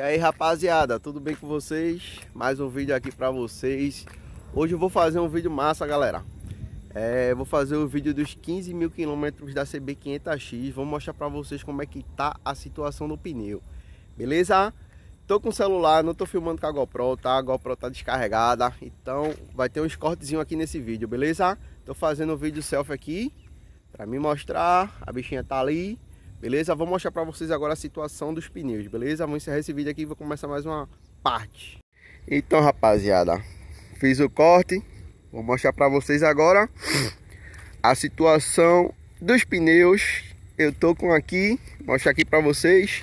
E aí rapaziada, tudo bem com vocês? Mais um vídeo aqui pra vocês Hoje eu vou fazer um vídeo massa galera é, Vou fazer o um vídeo dos 15 mil quilômetros da CB500X Vou mostrar pra vocês como é que tá a situação do pneu Beleza? Tô com o celular, não tô filmando com a GoPro, tá? A GoPro tá descarregada Então vai ter uns cortezinhos aqui nesse vídeo, beleza? Tô fazendo um vídeo selfie aqui Pra me mostrar, a bichinha tá ali Beleza? Vou mostrar para vocês agora a situação dos pneus, beleza? Vou encerrar esse vídeo aqui e vou começar mais uma parte. Então, rapaziada, fiz o corte. Vou mostrar para vocês agora a situação dos pneus. Eu tô com aqui, mostrar aqui para vocês.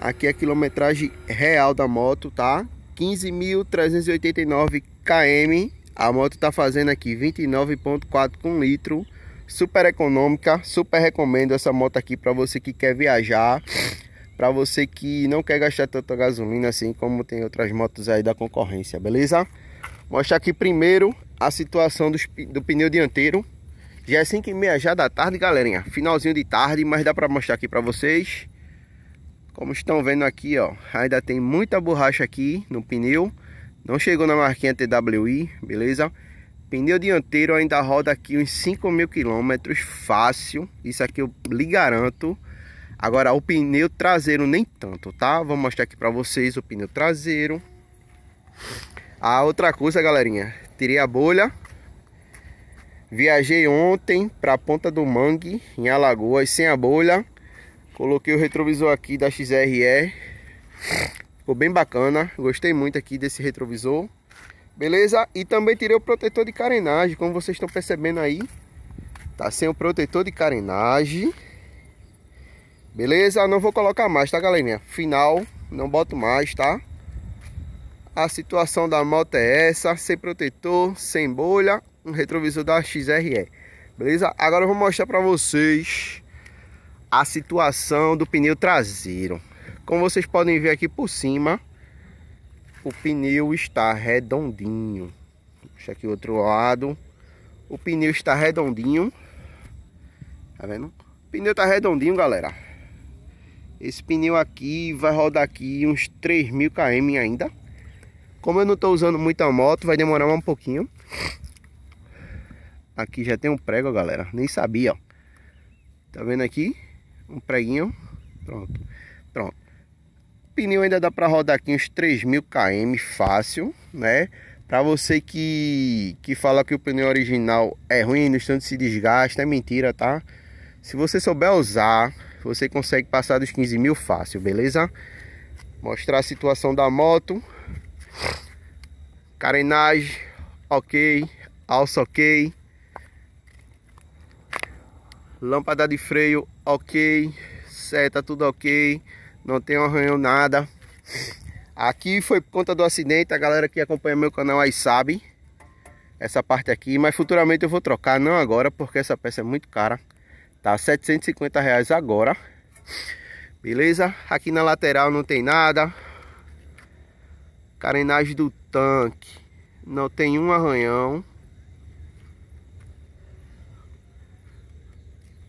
Aqui é a quilometragem real da moto, tá? 15.389 km. A moto tá fazendo aqui 29.4 com litro super econômica, super recomendo essa moto aqui para você que quer viajar, para você que não quer gastar tanta gasolina assim como tem outras motos aí da concorrência, beleza? Mostrar aqui primeiro a situação do, do pneu dianteiro. Já é 5 e meia já da tarde, galerinha. Finalzinho de tarde, mas dá para mostrar aqui para vocês. Como estão vendo aqui, ó, ainda tem muita borracha aqui no pneu. Não chegou na marquinha TWI, beleza? Pneu dianteiro ainda roda aqui uns 5 mil quilômetros, fácil. Isso aqui eu lhe garanto. Agora, o pneu traseiro nem tanto, tá? Vou mostrar aqui pra vocês o pneu traseiro. A outra coisa, galerinha. Tirei a bolha. Viajei ontem pra Ponta do Mangue, em Alagoas, sem a bolha. Coloquei o retrovisor aqui da XRE. Ficou bem bacana. Gostei muito aqui desse retrovisor. Beleza? E também tirei o protetor de carenagem, como vocês estão percebendo aí. Tá sem o protetor de carenagem. Beleza? Não vou colocar mais, tá, galerinha? Final, não boto mais, tá? A situação da moto é essa, sem protetor, sem bolha, um retrovisor da XRE. Beleza? Agora eu vou mostrar pra vocês a situação do pneu traseiro. Como vocês podem ver aqui por cima o pneu está redondinho. Deixa aqui o outro lado. O pneu está redondinho. Tá vendo? O pneu tá redondinho, galera. Esse pneu aqui vai rodar aqui uns 3.000 km ainda. Como eu não estou usando muita moto, vai demorar um pouquinho. Aqui já tem um prego, galera. Nem sabia, ó. Tá vendo aqui? Um preguinho. Pronto. Pronto pneu ainda dá para rodar aqui uns 3.000 km fácil, né? Para você que, que fala que o pneu original é ruim, no instante se desgasta, é mentira, tá? Se você souber usar, você consegue passar dos 15 mil fácil, beleza? Mostrar a situação da moto. Carenagem, ok. Alça, ok. Lâmpada de freio, ok. Seta, tudo ok. Não tenho arranhão nada. Aqui foi por conta do acidente. A galera que acompanha meu canal aí sabe. Essa parte aqui. Mas futuramente eu vou trocar. Não agora, porque essa peça é muito cara. Tá 750 reais agora. Beleza? Aqui na lateral não tem nada. Carenagem do tanque. Não tem um arranhão.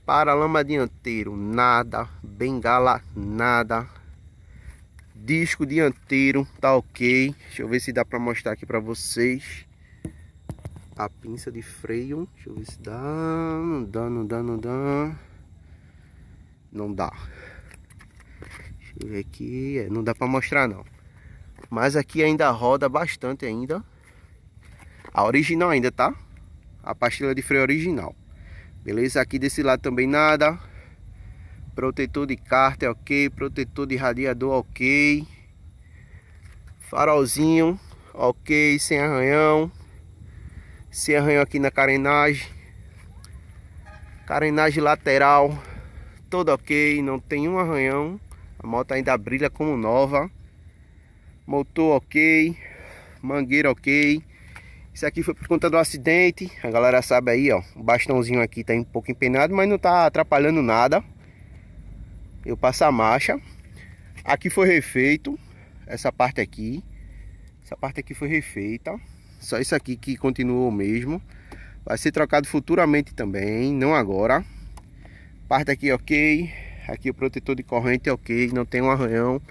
Paralama dianteiro, nada. Bengala, nada. Disco dianteiro, tá ok. Deixa eu ver se dá pra mostrar aqui pra vocês. A pinça de freio. Deixa eu ver se dá. Não dá, não dá, não dá. Não dá. Deixa eu ver aqui. É, não dá pra mostrar não. Mas aqui ainda roda bastante ainda. A original ainda, tá? A pastilha de freio original. Beleza? Aqui desse lado também nada. Protetor de cárter, é ok. Protetor de radiador, ok. Farolzinho, ok. Sem arranhão. Sem arranhão aqui na carenagem. Carenagem lateral, todo ok. Não tem um arranhão. A moto ainda brilha como nova. Motor ok. Mangueira ok. Isso aqui foi por conta do acidente. A galera sabe aí, ó. O bastãozinho aqui tá um pouco empenado, mas não tá atrapalhando nada. Eu passo a marcha. Aqui foi refeito. Essa parte aqui. Essa parte aqui foi refeita. Só isso aqui que continuou o mesmo. Vai ser trocado futuramente também, não agora. Parte aqui é ok. Aqui o protetor de corrente é ok, não tem um arranhão.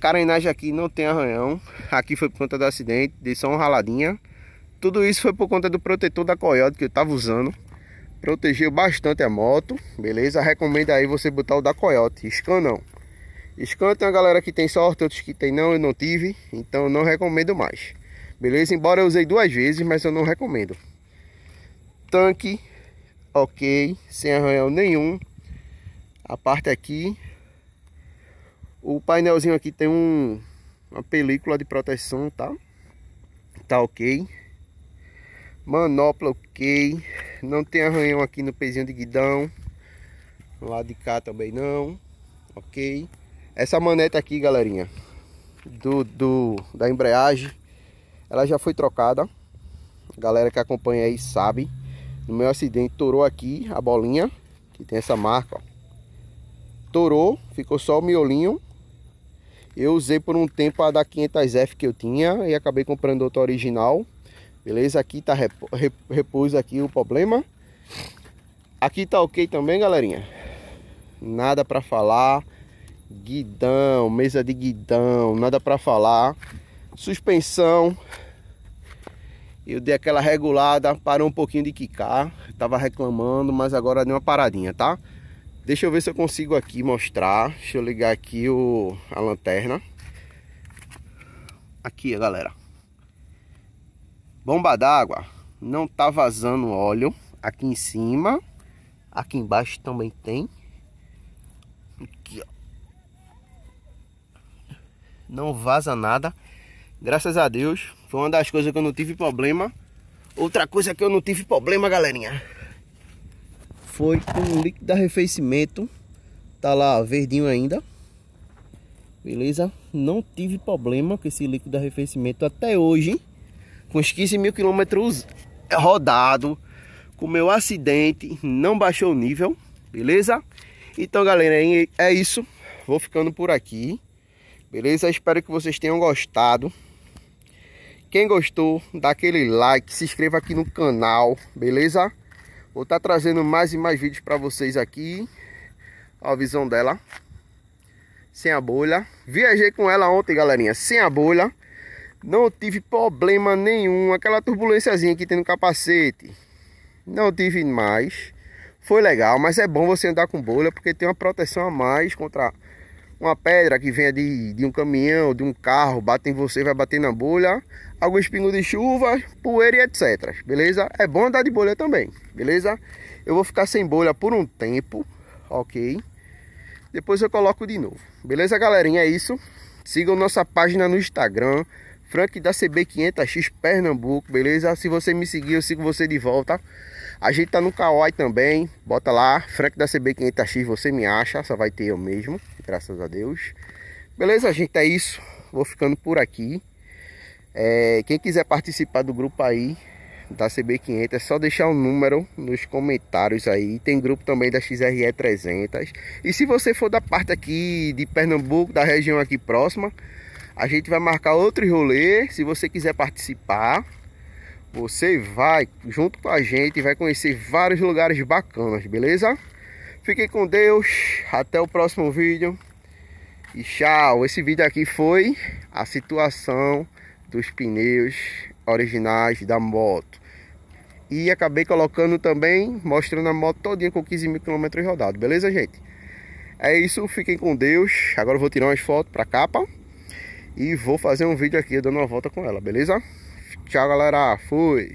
Carenagem aqui não tem arranhão. Aqui foi por conta do acidente, dei só uma raladinha. Tudo isso foi por conta do protetor da Coyote que eu estava usando. Protegeu bastante a moto, beleza? Recomendo aí você botar o da Coyote, Scan não. Scan tem uma galera que tem sorte, outros que tem não, eu não tive. Então não recomendo mais. Beleza? Embora eu usei duas vezes, mas eu não recomendo. Tanque, ok, sem arranhão nenhum. A parte aqui o painelzinho aqui tem um, uma película de proteção, tá? Tá ok. Manopla ok. Não tem arranhão aqui no pezinho de guidão. Lá de cá também não. Ok. Essa maneta aqui, galerinha, do, do da embreagem, ela já foi trocada. A galera que acompanha aí sabe. No meu acidente, torou aqui a bolinha, que tem essa marca, ó. Torou, ficou só o miolinho eu usei por um tempo a da 500F que eu tinha e acabei comprando outra original. Beleza? Aqui tá repus aqui o problema. Aqui tá ok também, galerinha. Nada para falar. Guidão, mesa de guidão, nada para falar. Suspensão. Eu dei aquela regulada, parou um pouquinho de quicar. Tava reclamando, mas agora deu uma paradinha, tá? Deixa eu ver se eu consigo aqui mostrar. Deixa eu ligar aqui o, a lanterna. Aqui, galera. Bomba d'água. Não tá vazando óleo. Aqui em cima. Aqui embaixo também tem. Aqui, ó. Não vaza nada. Graças a Deus. Foi uma das coisas que eu não tive problema. Outra coisa que eu não tive problema, galerinha foi com líquido de arrefecimento. Tá lá verdinho ainda. Beleza? Não tive problema com esse líquido de arrefecimento até hoje. Com os 15 mil quilômetros rodado. Com meu acidente. Não baixou o nível. Beleza? Então, galera, é isso. Vou ficando por aqui. Beleza? Espero que vocês tenham gostado. Quem gostou, dá aquele like, se inscreva aqui no canal, beleza? Vou estar tá trazendo mais e mais vídeos para vocês aqui. Olha a visão dela. Sem a bolha. Viajei com ela ontem, galerinha. Sem a bolha. Não tive problema nenhum. Aquela turbulênciazinha que tem no capacete. Não tive mais. Foi legal, mas é bom você andar com bolha porque tem uma proteção a mais contra uma pedra que venha de, de um caminhão, de um carro, bate em você, vai bater na bolha, Algum pingos de chuva, poeira e etc. Beleza? É bom andar de bolha também, beleza? Eu vou ficar sem bolha por um tempo, ok? Depois eu coloco de novo. Beleza, galerinha? É isso. Sigam nossa página no Instagram, Frank da CB500X Pernambuco, beleza? Se você me seguir, eu sigo você de volta. A gente tá no Kawaii também, bota lá, Frank da CB500X, você me acha, só vai ter eu mesmo graças a Deus. Beleza, gente? É isso. Vou ficando por aqui. É, quem quiser participar do grupo aí da CB500 é só deixar o um número nos comentários aí. Tem grupo também da XRE 300. E se você for da parte aqui de Pernambuco, da região aqui próxima, a gente vai marcar outro rolê. Se você quiser participar, você vai junto com a gente e vai conhecer vários lugares bacanas, beleza? Fique com Deus. Até o próximo vídeo. E tchau. Esse vídeo aqui foi a situação dos pneus originais da moto. E acabei colocando também, mostrando a moto todinha com 15 mil quilômetros rodados. Beleza, gente? É isso. Fiquem com Deus. Agora eu vou tirar umas fotos para capa. E vou fazer um vídeo aqui dando uma volta com ela, beleza? Tchau, galera. Fui.